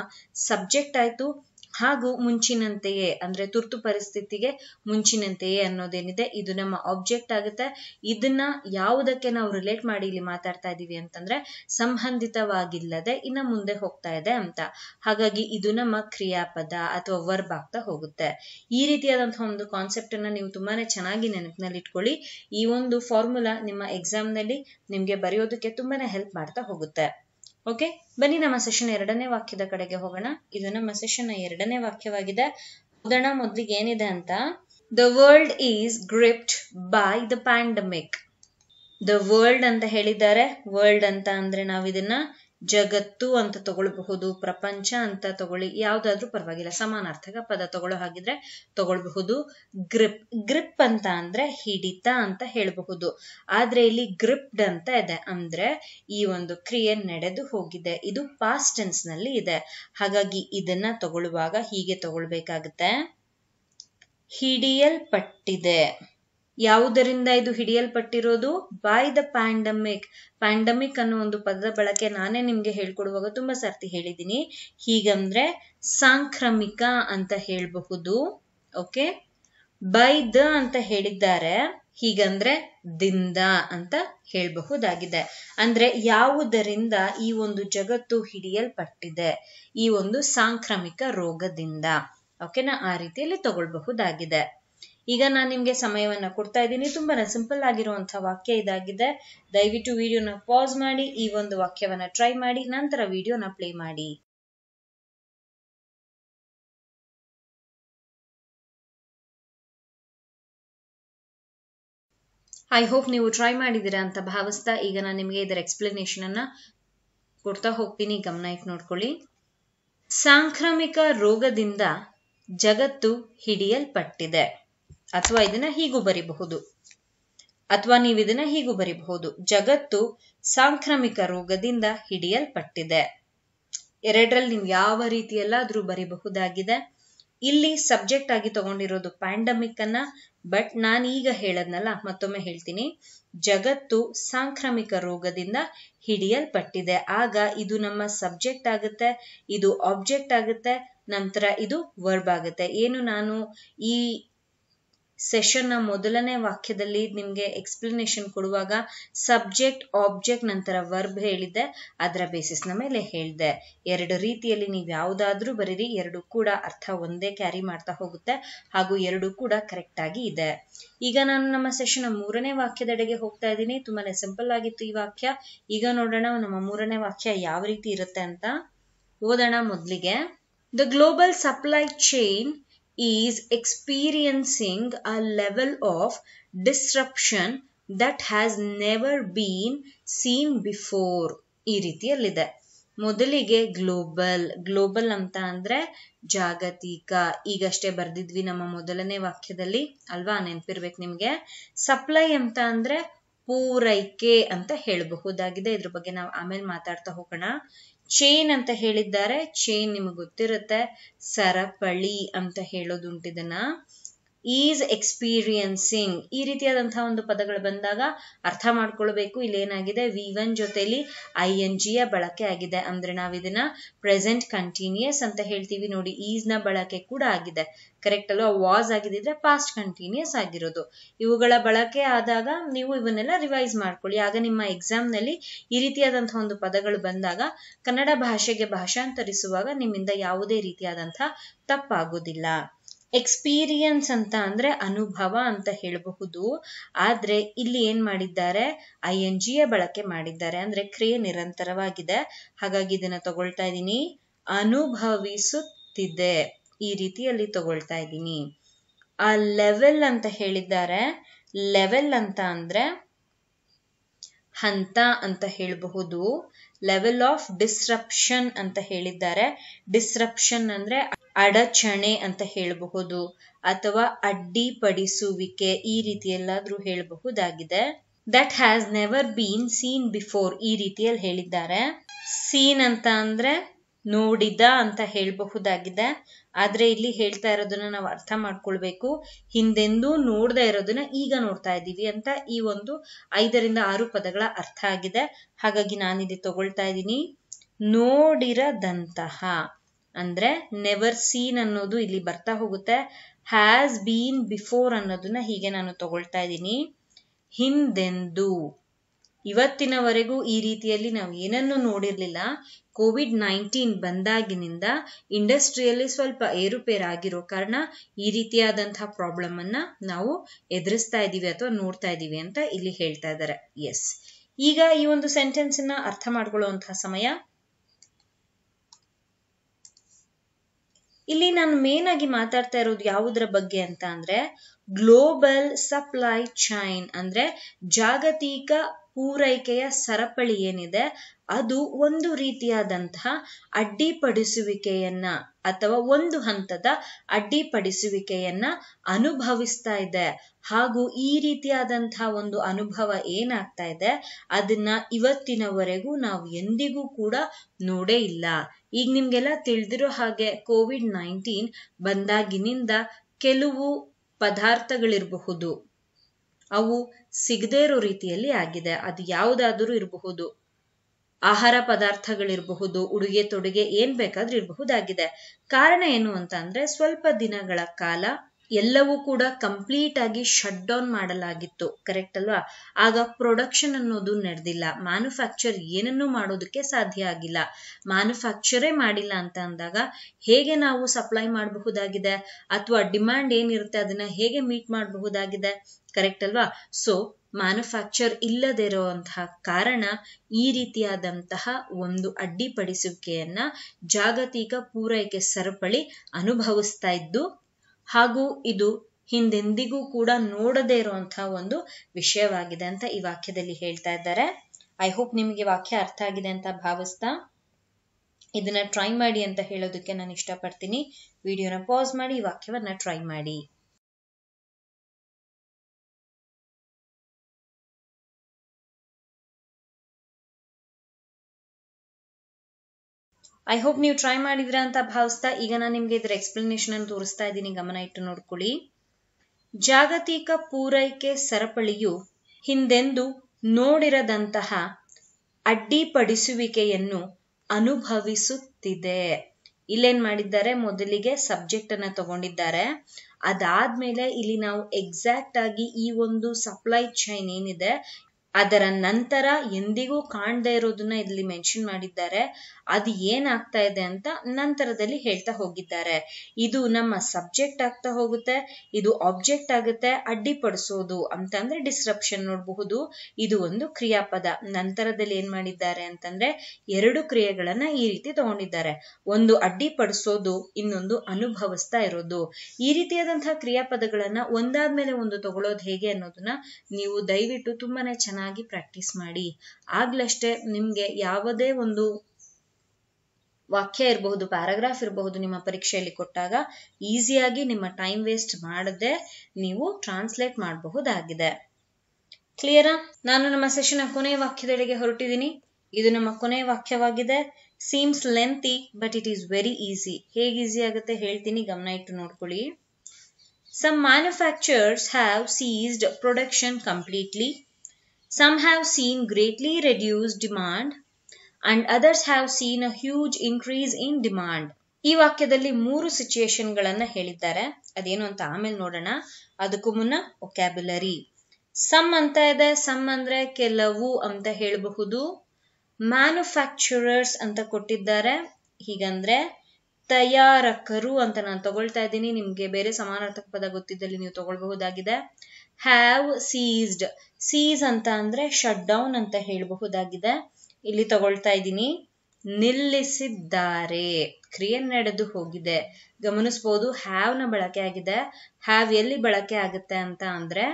ಸಬ್ಜೆಕ್ಟ್ ಆಯ್ತು ಹಾಗೂ ಮುಂಚಿನಂತೆಯೇ ಅಂದ್ರೆ ತುರ್ತು ಪರಿಸ್ಥಿತಿಗೆ ಮುಂಚಿನಂತೆಯೇ ಅನ್ನೋದೇನಿದೆ ಇದು ನಮ್ಮ ಆಬ್ಜೆಕ್ಟ್ ಆಗುತ್ತೆ ಇದನ್ನ ಯಾವುದಕ್ಕೆ ನಾವು ರಿಲೇಟ್ ಮಾಡಿ ಇಲ್ಲಿ ಮಾತಾಡ್ತಾ ಇದೀವಿ ಅಂತಂದ್ರೆ ಸಂಬಂಧಿತವಾಗಿಲ್ಲದೆ ಇನ್ನ ಮುಂದೆ ಹೋಗ್ತಾ ಇದೆ ಅಂತ ಹಾಗಾಗಿ ಇದು ನಮ್ಮ ಕ್ರಿಯಾಪದ ಅಥವಾ ವರ್ಬ್ ಆಗ್ತಾ ಹೋಗುತ್ತೆ ಈ ರೀತಿಯಾದಂತಹ ಒಂದು ಕಾನ್ಸೆಪ್ಟ್ ಅನ್ನ ನೀವು ತುಂಬಾನೇ ಚೆನ್ನಾಗಿ ನೆನಪಿನಲ್ಲಿ ಇಟ್ಕೊಳ್ಳಿ ಈ ಒಂದು ಫಾರ್ಮುಲಾ ನಿಮ್ಮ ಎಕ್ಸಾಮ್ ನಲ್ಲಿ ನಿಮ್ಗೆ ಬರೆಯೋದಕ್ಕೆ ತುಂಬಾನೇ ಹೆಲ್ಪ್ ಮಾಡ್ತಾ ಹೋಗುತ್ತೆ ಓಕೆ ಬನ್ನಿ ನಮ್ಮ ಸೆಷನ್ ಎರಡನೇ ವಾಕ್ಯದ ಕಡೆಗೆ ಹೋಗೋಣ ಇದು ನಮ್ಮ ಸೆಷನ್ ಎರಡನೇ ವಾಕ್ಯವಾಗಿದೆ ಓದೋಣ ಮೊದ್ಲಿಗೆ ಏನಿದೆ ಅಂತ the world is gripped by the pandemic the world ಅಂತ ಹೇಳಿದ್ದಾರೆ ವರ್ಲ್ಡ್ ಅಂತ ಅಂದ್ರೆ ನಾವು ಇದನ್ನ ಜಗತ್ತು ಅಂತ ತಗೊಳ್ಬಹುದು ಪ್ರಪಂಚ ಅಂತ ತಗೊಳ್ಳಿ ಯಾವ್ದಾದ್ರೂ ಪರವಾಗಿಲ್ಲ ಸಮಾನಾರ್ಥಕ ಪದ ತಗೊಳ್ಳೋ ಹಾಗಿದ್ರೆ ತಗೊಳ್ಬಹುದು ಗ್ರಿಪ್ ಗ್ರಿಪ್ ಅಂತ ಅಂದ್ರೆ ಹಿಡಿತ ಅಂತ ಹೇಳಬಹುದು ಆದ್ರೆ ಇಲ್ಲಿ ಗ್ರಿಪ್ಡ್ ಅಂತ ಇದೆ ಅಂದ್ರೆ ಈ ಒಂದು ಕ್ರಿಯೆ ನಡೆದು ಹೋಗಿದೆ ಇದು ಪಾಸ್ಟ್ ಟೆನ್ಸ್ ನಲ್ಲಿ ಇದೆ ಹಾಗಾಗಿ ಇದನ್ನ ತಗೊಳ್ಳುವಾಗ ಹೀಗೆ ತಗೊಳ್ಬೇಕಾಗತ್ತೆ ಹಿಡಿಯಲ್ಪಟ್ಟಿದೆ ಯಾವುದರಿಂದ ಇದು ಹಿಡಿಯಲ್ಪಟ್ಟಿರೋದು ಬೈ ದ ಪ್ಯಾಂಡಮಿಕ್ ಪ್ಯಾಂಡಮಿಕ್ ಅನ್ನೋ ಒಂದು ಪದದ ಬಳಕೆ ನಾನೇ ನಿಮ್ಗೆ ಹೇಳ್ಕೊಡುವಾಗ ತುಂಬಾ ಸರ್ತಿ ಹೇಳಿದ್ದೀನಿ ಹೀಗಂದ್ರೆ ಸಾಂಕ್ರಾಮಿಕ ಅಂತ ಹೇಳಬಹುದು ಓಕೆ ಬೈ ದ ಅಂತ ಹೇಳಿದ್ದಾರೆ ಹೀಗಂದ್ರೆ ದಿಂದ ಅಂತ ಹೇಳಬಹುದಾಗಿದೆ ಅಂದ್ರೆ ಯಾವುದರಿಂದ ಈ ಒಂದು ಜಗತ್ತು ಹಿಡಿಯಲ್ಪಟ್ಟಿದೆ ಈ ಒಂದು ಸಾಂಕ್ರಾಮಿಕ ರೋಗದಿಂದ ಓಕೆನಾ ಆ ರೀತಿಯಲ್ಲಿ ತಗೊಳ್ಬಹುದಾಗಿದೆ ಈಗ ನಾನು ನಿಮ್ಗೆ ಸಮಯವನ್ನ ಕೊಡ್ತಾ ಇದ್ದೀನಿ ತುಂಬಾ ಸಿಂಪಲ್ ಆಗಿರುವಂತಹ ವಾಕ್ಯ ಇದಾಗಿದೆ ದಯವಿಟ್ಟು ವಿಡಿಯೋನ ಪಾಸ್ ಮಾಡಿ ಈ ಒಂದು ವಾಕ್ಯವನ್ನ ಟ್ರೈ ಮಾಡಿ ನಂತರ ವಿಡಿಯೋನ ಪ್ಲೇ ಮಾಡಿ ಐ ಹೋಪ್ ನೀವು ಟ್ರೈ ಮಾಡಿದ್ದೀರಾ ಅಂತ ಭಾವಿಸ್ತಾ ಈಗ ನಾನು ನಿಮಗೆ ಇದರ ಎಕ್ಸ್ಪ್ಲನೇಷನ್ ಅನ್ನ ಕೊಡ್ತಾ ಹೋಗ್ತೀನಿ ಗಮನ ಇಟ್ಟು ನೋಡ್ಕೊಳ್ಳಿ ಸಾಂಕ್ರಾಮಿಕ ರೋಗದಿಂದ ಜಗತ್ತು ಹಿಡಿಯಲ್ಪಟ್ಟಿದೆ ಅಥವಾ ಇದನ್ನ ಹೀಗೂ ಬರಿಬಹುದು ಅಥವಾ ನೀವು ಇದನ್ನ ಹೀಗೂ ಬರಿಬಹುದು ಜಗತ್ತು ಸಾಂಕ್ರಾಮಿಕ ರೋಗದಿಂದ ಹಿಡಿಯಲ್ಪಟ್ಟಿದೆ ಎರಡರಲ್ಲಿ ನೀವು ಯಾವ ರೀತಿಯಲ್ಲಾದ್ರೂ ಬರಿಬಹುದಾಗಿದೆ ಇಲ್ಲಿ ಸಬ್ಜೆಕ್ಟ್ ಆಗಿ ತಗೊಂಡಿರೋದು ಪ್ಯಾಂಡಮಿಕ್ ಅನ್ನ ಬಟ್ ನಾನು ಈಗ ಹೇಳದ್ನಲ್ಲ ಮತ್ತೊಮ್ಮೆ ಹೇಳ್ತೀನಿ ಜಗತ್ತು ಸಾಂಕ್ರಾಮಿಕ ರೋಗದಿಂದ ಹಿಡಿಯಲ್ಪಟ್ಟಿದೆ ಆಗ ಇದು ನಮ್ಮ ಸಬ್ಜೆಕ್ಟ್ ಆಗುತ್ತೆ ಇದು ಆಬ್ಜೆಕ್ಟ್ ಆಗುತ್ತೆ ನಂತರ ಇದು ವರ್ಬ್ ಆಗುತ್ತೆ ಏನು ನಾನು ಈ ಸೆಷನ್ ನ ಮೊದಲನೇ ವಾಕ್ಯದಲ್ಲಿ ನಿಮಗೆ ಎಕ್ಸ್ಪ್ಲನೇಷನ್ ಕೊಡುವಾಗ ಸಬ್ಜೆಕ್ಟ್ ಆಬ್ಜೆಕ್ಟ್ ನಂತರ ವರ್ಬ್ ಹೇಳಿದ್ದೆ ಅದರ ನ ಮೇಲೆ ಹೇಳಿದೆ ಎರಡು ರೀತಿಯಲ್ಲಿ ನೀವು ಯಾವುದಾದ್ರೂ ಬರೀರಿ ಎರಡು ಕೂಡ ಅರ್ಥ ಒಂದೇ ಕ್ಯಾರಿ ಮಾಡ್ತಾ ಹೋಗುತ್ತೆ ಹಾಗೂ ಎರಡು ಕೂಡ ಕರೆಕ್ಟ್ ಆಗಿ ಇದೆ ಈಗ ನಾನು ನಮ್ಮ ಸೆಷನ್ ಮೂರನೇ ವಾಕ್ಯದೆಡೆಗೆ ಹೋಗ್ತಾ ಇದ್ದೀನಿ ತುಂಬಾನೇ ಸಿಂಪಲ್ ಆಗಿತ್ತು ಈ ವಾಕ್ಯ ಈಗ ನೋಡೋಣ ನಮ್ಮ ಮೂರನೇ ವಾಕ್ಯ ಯಾವ ರೀತಿ ಇರುತ್ತೆ ಅಂತ ಓದೋಣ ಮೊದಲಿಗೆ the global supply chain is experiencing a level of disruption that has never been seen before ಈ ರೀತಿಯಲ್ಲಿದೆ ಮೊದಲಿಗೆ ಗ್ಲೋಬಲ್ ಗ್ಲೋಬಲ್ ಅಂತ ಅಂದ್ರೆ ಜಾಗತಿಕ ಈಗಷ್ಟೇ ಬರ್ದಿದ್ವಿ ನಮ್ಮ ಮೊದಲನೇ ವಾಕ್ಯದಲ್ಲಿ ಅಲ್ವಾ ನೆನ್ಪಿರ್ಬೇಕು ನಿಮ್ಗೆ ಸಪ್ಲೈ ಅಂತ ಅಂದ್ರೆ ಪೂರೈಕೆ ಅಂತ ಹೇಳಬಹುದಾಗಿದೆ ಇದ್ರ ಬಗ್ಗೆ ನಾವು ಆಮೇಲೆ ಮಾತಾಡ್ತಾ ಹೋಗೋಣ ಚೇನ್ ಅಂತ ಹೇಳಿದ್ದಾರೆ ಚೇನ್ ನಿಮಗೆ ಗೊತ್ತಿರುತ್ತೆ ಸರಪಳಿ ಅಂತ ಇದನ್ನ ಈಸ್ ಎಕ್ಸ್ಪೀರಿಯನ್ಸಿಂಗ್ ಈ ರೀತಿಯಾದಂತಹ ಒಂದು ಪದಗಳು ಬಂದಾಗ ಅರ್ಥ ಮಾಡ್ಕೊಳ್ಬೇಕು ಇಲ್ಲಿ ಏನಾಗಿದೆ ವಿ ಒನ್ ಜೊತೆಲಿ ಐ ಎನ್ ಜಿಯ ಬಳಕೆ ಆಗಿದೆ ಅಂದ್ರೆ ನಾವು ಇದನ್ನ ಪ್ರೆಸೆಂಟ್ ಕಂಟಿನ್ಯೂಸ್ ಅಂತ ಹೇಳ್ತೀವಿ ನೋಡಿ ಈಸ್ ನ ಬಳಕೆ ಕೂಡ ಆಗಿದೆ ಕರೆಕ್ಟ್ ಅಲ್ವಾ ವಾಸ್ ಆಗಿದ್ರೆ ಪಾಸ್ಟ್ ಕಂಟಿನ್ಯೂಸ್ ಆಗಿರೋದು ಇವುಗಳ ಬಳಕೆ ಆದಾಗ ನೀವು ಇವನ್ನೆಲ್ಲ ರಿವೈಸ್ ಮಾಡ್ಕೊಳ್ಳಿ ಆಗ ನಿಮ್ಮ ಎಕ್ಸಾಮ್ ನಲ್ಲಿ ಈ ರೀತಿಯಾದಂತಹ ಒಂದು ಪದಗಳು ಬಂದಾಗ ಕನ್ನಡ ಭಾಷೆಗೆ ಭಾಷಾಂತರಿಸುವಾಗ ನಿಮ್ಮಿಂದ ಯಾವುದೇ ರೀತಿಯಾದಂತಹ ತಪ್ಪಾಗೋದಿಲ್ಲ ಎಕ್ಸ್ಪೀರಿಯನ್ಸ್ ಅಂತ ಅಂದ್ರೆ ಅನುಭವ ಅಂತ ಹೇಳಬಹುದು ಆದ್ರೆ ಇಲ್ಲಿ ಏನ್ ಮಾಡಿದ್ದಾರೆ ಐ ಎನ್ ಜಿ ಎ ಬಳಕೆ ಮಾಡಿದ್ದಾರೆ ಅಂದ್ರೆ ಕ್ರಿಯೆ ನಿರಂತರವಾಗಿದೆ ಹಾಗಾಗಿ ಇದನ್ನ ತಗೊಳ್ತಾ ಇದ್ದೀನಿ ಅನುಭವಿಸುತ್ತಿದೆ ಈ ರೀತಿಯಲ್ಲಿ ತಗೊಳ್ತಾ ಇದ್ದೀನಿ ಆ ಲೆವೆಲ್ ಅಂತ ಹೇಳಿದ್ದಾರೆ ಲೆವೆಲ್ ಅಂತ ಅಂದ್ರೆ ಹಂತ ಅಂತ ಹೇಳಬಹುದು ಲೆವೆಲ್ ಆಫ್ ಡಿಸ್ರಪ್ಷನ್ ಅಂತ ಹೇಳಿದ್ದಾರೆ ಡಿಸ್ರಪ್ಷನ್ ಅಂದ್ರೆ ಅಡಚಣೆ ಅಂತ ಹೇಳಬಹುದು ಅಥವಾ ಅಡ್ಡಿಪಡಿಸುವಿಕೆ ಈ ರೀತಿಯಲ್ಲಾದರೂ ಹೇಳಬಹುದಾಗಿದೆ that has never been seen before ಈ ರೀತಿಯಲ್ಲಿ ಹೇಳಿದ್ದಾರೆ ಸೀನ್ ಅಂತ ಅಂದ್ರೆ ನೋಡಿದ ಅಂತ ಹೇಳಬಹುದಾಗಿದೆ ಆದ್ರೆ ಇಲ್ಲಿ ಹೇಳ್ತಾ ಇರೋದನ್ನ ನಾವು ಅರ್ಥ ಮಾಡ್ಕೊಳ್ಬೇಕು ಹಿಂದೆಂದೂ ನೋಡ್ದೆ ಇರೋದನ್ನ ಈಗ ನೋಡ್ತಾ ಇದ್ದೀವಿ ಅಂತ ಈ ಒಂದು ಐದರಿಂದ ಆರು ಪದಗಳ ಅರ್ಥ ಆಗಿದೆ ಹಾಗಾಗಿ ಇಲ್ಲಿ ತಗೊಳ್ತಾ ಇದ್ದೀನಿ ನೋಡಿರದಂತಹ ಅಂದ್ರೆ ನೆವರ್ ಸೀನ್ ಅನ್ನೋದು ಇಲ್ಲಿ ಬರ್ತಾ ಹೋಗುತ್ತೆ ಹ್ಯಾಸ್ ಬೀನ್ ಬಿಫೋರ್ ಅನ್ನೋದನ್ನ ಹೀಗೆ ನಾನು ತಗೊಳ್ತಾ ಇದ್ದೀನಿ ಹಿಂದೆಂದು ಇವತ್ತಿನವರೆಗೂ ಈ ರೀತಿಯಲ್ಲಿ ನಾವು ಏನನ್ನು ನೋಡಿರ್ಲಿಲ್ಲ ಕೋವಿಡ್ ನೈನ್ಟೀನ್ ಬಂದಾಗಿನಿಂದ ಇಂಡಸ್ಟ್ರಿಯಲ್ಲಿ ಸ್ವಲ್ಪ ಆಗಿರೋ ಕಾರಣ ಈ ರೀತಿಯಾದಂತಹ ಪ್ರಾಬ್ಲಮ್ ಅನ್ನ ನಾವು ಎದುರಿಸ್ತಾ ಇದ್ದೀವಿ ಅಥವಾ ನೋಡ್ತಾ ಇದ್ದೀವಿ ಅಂತ ಇಲ್ಲಿ ಹೇಳ್ತಾ ಇದ್ದಾರೆ ಎಸ್ ಈಗ ಈ ಒಂದು ಸೆಂಟೆನ್ಸ್ ಅನ್ನ ಅರ್ಥ ಮಾಡ್ಕೊಳ್ಳುವಂತಹ ಸಮಯ ಇಲ್ಲಿ ನಾನು ಮೇನ್ ಆಗಿ ಮಾತಾಡ್ತಾ ಇರೋದು ಯಾವುದ್ರ ಬಗ್ಗೆ ಅಂತ ಅಂದ್ರೆ ಗ್ಲೋಬಲ್ ಸಪ್ಲೈ ಚೈನ್ ಅಂದ್ರೆ ಜಾಗತಿಕ ಪೂರೈಕೆಯ ಸರಪಳಿ ಏನಿದೆ ಅದು ಒಂದು ರೀತಿಯಾದಂತಹ ಅಡ್ಡಿಪಡಿಸುವಿಕೆಯನ್ನ ಅಥವಾ ಒಂದು ಹಂತದ ಅಡ್ಡಿಪಡಿಸುವಿಕೆಯನ್ನ ಅನುಭವಿಸ್ತಾ ಇದೆ ಹಾಗೂ ಈ ರೀತಿಯಾದಂತಹ ಒಂದು ಅನುಭವ ಏನಾಗ್ತಾ ಇದೆ ಅದನ್ನ ಇವತ್ತಿನವರೆಗೂ ನಾವು ಎಂದಿಗೂ ಕೂಡ ನೋಡೇ ಇಲ್ಲ ಈಗ ನಿಮ್ಗೆಲ್ಲ ತಿಳಿದಿರೋ ಹಾಗೆ ಕೋವಿಡ್ ನೈನ್ಟೀನ್ ಬಂದಾಗಿನಿಂದ ಕೆಲವು ಪದಾರ್ಥಗಳಿರಬಹುದು ಅವು ಸಿಗದೇ ಇರೋ ರೀತಿಯಲ್ಲಿ ಆಗಿದೆ ಅದು ಯಾವುದಾದರೂ ಇರಬಹುದು ಆಹಾರ ಪದಾರ್ಥಗಳಿರಬಹುದು ಉಡುಗೆ ತೊಡುಗೆ ಏನ್ ಬೇಕಾದ್ರೂ ಇರಬಹುದಾಗಿದೆ ಕಾರಣ ಏನು ಅಂತ ಅಂದ್ರೆ ಸ್ವಲ್ಪ ದಿನಗಳ ಕಾಲ ಎಲ್ಲವೂ ಕೂಡ ಕಂಪ್ಲೀಟ್ ಆಗಿ ಶಟ್ ಡೌನ್ ಮಾಡಲಾಗಿತ್ತು ಕರೆಕ್ಟ್ ಅಲ್ವಾ ಆಗ ಪ್ರೊಡಕ್ಷನ್ ಅನ್ನೋದು ನಡೆದಿಲ್ಲ ಮ್ಯಾನುಫ್ಯಾಕ್ಚರ್ ಏನನ್ನು ಮಾಡೋದಕ್ಕೆ ಸಾಧ್ಯ ಆಗಿಲ್ಲ ಮ್ಯಾನುಫ್ಯಾಕ್ಚರೇ ಮಾಡಿಲ್ಲ ಅಂತ ಅಂದಾಗ ಹೇಗೆ ನಾವು ಸಪ್ಲೈ ಮಾಡಬಹುದಾಗಿದೆ ಅಥವಾ ಡಿಮ್ಯಾಂಡ್ ಏನಿರುತ್ತೆ ಅದನ್ನ ಹೇಗೆ ಮೀಟ್ ಮಾಡಬಹುದಾಗಿದೆ ಕರೆಕ್ಟ್ ಅಲ್ವಾ ಸೊ ಮ್ಯಾನುಫ್ಯಾಕ್ಚರ್ ಇಲ್ಲದೇ ಕಾರಣ ಈ ರೀತಿಯಾದಂತಹ ಒಂದು ಅಡ್ಡಿಪಡಿಸುವಿಕೆಯನ್ನ ಜಾಗತಿಕ ಪೂರೈಕೆ ಸರಪಳಿ ಅನುಭವಿಸ್ತಾ ಇದ್ದು ಹಾಗೂ ಇದು ಹಿಂದೆಂದಿಗೂ ಕೂಡ ನೋಡದೇ ಇರುವಂತಹ ಒಂದು ವಿಷಯವಾಗಿದೆ ಅಂತ ಈ ವಾಕ್ಯದಲ್ಲಿ ಹೇಳ್ತಾ ಇದ್ದಾರೆ ಐ ಹೋಪ್ ನಿಮಗೆ ವಾಕ್ಯ ಅರ್ಥ ಆಗಿದೆ ಅಂತ ಭಾವಿಸ್ತಾ ಇದನ್ನ ಟ್ರೈ ಮಾಡಿ ಅಂತ ಹೇಳೋದಕ್ಕೆ ನಾನು ಇಷ್ಟಪಡ್ತೀನಿ ವಿಡಿಯೋನ ಪಾಸ್ ಮಾಡಿ ಈ ವಾಕ್ಯವನ್ನ ಟ್ರೈ ಮಾಡಿ ಐ ಹೋಪ್ ನೀವು ಟ್ರೈ ಮಾಡಿದ್ರ ಅಂತ ಭಾವಿಸ್ತಾ ಈಗ ನಾನು ನಿಮ್ಗೆ ಇದ್ರ ಎಕ್ಸ್ಪ್ಲನೇಷನ್ ಅನ್ನು ತೋರಿಸ್ತಾ ಇದ್ದೀನಿ ಗಮನ ಇಟ್ಟು ನೋಡ್ಕೊಳ್ಳಿ ಜಾಗತಿಕ ಪೂರೈಕೆ ಸರಪಳಿಯು ಹಿಂದೆಂದು ನೋಡಿರದಂತಹ ಅಡ್ಡಿಪಡಿಸುವಿಕೆಯನ್ನು ಅನುಭವಿಸುತ್ತಿದೆ ಇಲ್ಲೇನ್ ಮಾಡಿದ್ದಾರೆ ಮೊದಲಿಗೆ ಸಬ್ಜೆಕ್ಟ್ ಅನ್ನ ತಗೊಂಡಿದ್ದಾರೆ ಅದಾದ್ಮೇಲೆ ಇಲ್ಲಿ ನಾವು ಎಕ್ಸಾಕ್ಟ್ ಆಗಿ ಈ ಒಂದು ಸಪ್ಲೈ ಚೈನ್ ಏನಿದೆ ಅದರ ನಂತರ ಎಂದಿಗೂ ಕಾಣದೇ ಇರೋದನ್ನ ಇಲ್ಲಿ ಮೆನ್ಷನ್ ಮಾಡಿದ್ದಾರೆ ಅದು ಏನಾಗ್ತಾ ಇದೆ ಅಂತ ನಂತರದಲ್ಲಿ ಹೇಳ್ತಾ ಹೋಗಿದ್ದಾರೆ ಇದು ನಮ್ಮ ಸಬ್ಜೆಕ್ಟ್ ಆಗ್ತಾ ಹೋಗುತ್ತೆ ಇದು ಆಬ್ಜೆಕ್ಟ್ ಆಗುತ್ತೆ ಅಡ್ಡಿಪಡಿಸೋದು ಅಂತಂದ್ರೆ ಡಿಸ್ಕ್ರಪ್ಷನ್ ನೋಡಬಹುದು ಇದು ಒಂದು ಕ್ರಿಯಾಪದ ನಂತರದಲ್ಲಿ ಏನ್ ಮಾಡಿದ್ದಾರೆ ಅಂತಂದ್ರೆ ಎರಡು ಕ್ರಿಯೆಗಳನ್ನ ಈ ರೀತಿ ತಗೊಂಡಿದ್ದಾರೆ ಒಂದು ಅಡ್ಡಿಪಡಿಸೋದು ಇನ್ನೊಂದು ಅನುಭವಿಸ್ತಾ ಇರೋದು ಈ ರೀತಿಯಾದಂತಹ ಕ್ರಿಯಾಪದಗಳನ್ನ ಒಂದಾದ್ಮೇಲೆ ಒಂದು ತಗೊಳ್ಳೋದು ಹೇಗೆ ಅನ್ನೋದನ್ನ ನೀವು ದಯವಿಟ್ಟು ತುಂಬಾನೇ ಚೆನ್ನಾಗಿ ಚೆನ್ನಾಗಿ ಪ್ರಾಕ್ಟೀಸ್ ಮಾಡಿ ಆಗ್ಲಷ್ಟೇ ನಿಮ್ಗೆ ಯಾವುದೇ ಒಂದು ವಾಕ್ಯ ಇರಬಹುದು ಪ್ಯಾರಾಗ್ರಾಫ್ ಇರಬಹುದು ನಿಮ್ಮ ಪರೀಕ್ಷೆಯಲ್ಲಿ ಕೊಟ್ಟಾಗ ಈಸಿಯಾಗಿ ನಿಮ್ಮ ಟೈಮ್ ವೇಸ್ಟ್ ಮಾಡದೆ ನೀವು ಟ್ರಾನ್ಸ್ಲೇಟ್ ಮಾಡಬಹುದಾಗಿದೆ ಕ್ಲಿಯರಾ ನಾನು ನಮ್ಮ ಸೆಷನ್ ಕೊನೆಯ ವಾಕ್ಯದೊಳಗೆ ಹೊರಟಿದ್ದೀನಿ ಇದು ನಮ್ಮ ಕೊನೆಯ ವಾಕ್ಯವಾಗಿದೆ seems lengthy but it is very easy ಹೇಗೆ ಈಸಿ ಆಗುತ್ತೆ ಹೇಳ್ತೀನಿ ಗಮನ ಇಟ್ಟು ನೋಡ್ಕೊಳ್ಳಿ some manufacturers have ceased production completely Some have seen greatly reduced demand and others have seen a huge increase in demand. ಈ ವಾಕ್ಯದಲ್ಲಿ ಮೂರು ಸಿಚುಯೇಷನ್ಗಳನ್ನ ಹೇಳಿದ್ದಾರೆ ಅದೇನು ಅಂತ ಆಮೇಲೆ ನೋಡೋಣ ಅದಕ್ಕೂ ಮುನ್ನ ಒಕ್ಯಾಬುಲರಿ ಸಮ್ ಅಂತ ಇದೆ ಸಮ್ ಅಂದ್ರೆ ಕೆಲವು ಅಂತ ಹೇಳಬಹುದು ಮ್ಯಾನುಫ್ಯಾಕ್ಚರರ್ಸ್ ಅಂತ ಕೊಟ್ಟಿದ್ದಾರೆ ಹೀಗಂದ್ರೆ ತಯಾರಕರು ಅಂತ ನಾನು ತಗೊಳ್ತಾ ಇದ್ದೀನಿ ನಿಮ್ಗೆ ಬೇರೆ ಸಮಾನಾರ್ಥಕ ಪದ ಗೊತ್ತಿದ್ದಲ್ಲಿ ನೀವು ತಗೊಳ್ಬಹುದಾಗಿದೆ ಹ್ಯಾವ್ ಸೀಸ್ಡ್ ಸೀಸ್ ಅಂತ ಅಂದ್ರೆ ಶಟ್ ಡೌನ್ ಅಂತ ಹೇಳಬಹುದಾಗಿದೆ ಇಲ್ಲಿ ತಗೊಳ್ತಾ ಇದ್ದೀನಿ ನಿಲ್ಲಿಸಿದ್ದಾರೆ ಕ್ರಿಯೆ ನಡೆದು ಹೋಗಿದೆ ಗಮನಿಸಬಹುದು ನ ಬಳಕೆ ಆಗಿದೆ ಹ್ಯಾವ್ ಎಲ್ಲಿ ಬಳಕೆ ಆಗುತ್ತೆ ಅಂತ ಅಂದ್ರೆ